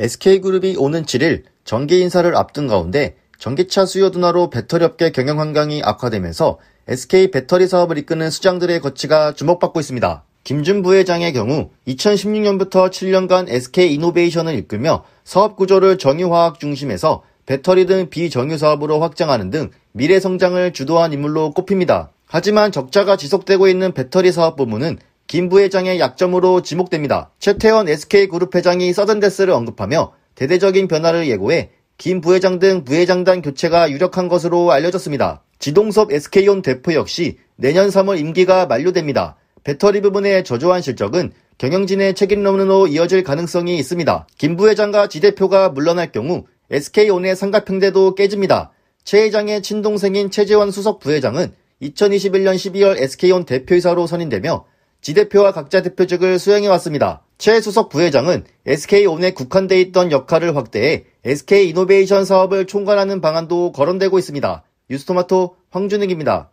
SK그룹이 오는 7일 정기 인사를 앞둔 가운데 전기차 수요 둔화로 배터리 업계 경영 환경이 악화되면서 SK 배터리 사업을 이끄는 수장들의 거취가 주목받고 있습니다. 김준 부회장의 경우 2016년부터 7년간 SK 이노베이션을 이끌며 사업 구조를 정유화학 중심에서 배터리 등 비정유 사업으로 확장하는 등 미래 성장을 주도한 인물로 꼽힙니다. 하지만 적자가 지속되고 있는 배터리 사업 부문은 김 부회장의 약점으로 지목됩니다. 최태원 SK그룹 회장이 서든데스를 언급하며 대대적인 변화를 예고해 김 부회장 등 부회장단 교체가 유력한 것으로 알려졌습니다. 지동섭 SK온 대표 역시 내년 3월 임기가 만료됩니다. 배터리 부분의 저조한 실적은 경영진의 책임론으로 이어질 가능성이 있습니다. 김 부회장과 지 대표가 물러날 경우 SK온의 삼각평대도 깨집니다. 최 회장의 친동생인 최재원 수석 부회장은 2021년 12월 SK온 대표이사로 선임되며 지대표와 각자 대표직을 수행해왔습니다. 최 수석 부회장은 SK온에 국한돼 있던 역할을 확대해 SK이노베이션 사업을 총괄하는 방안도 거론되고 있습니다. 뉴스토마토 황준익입니다.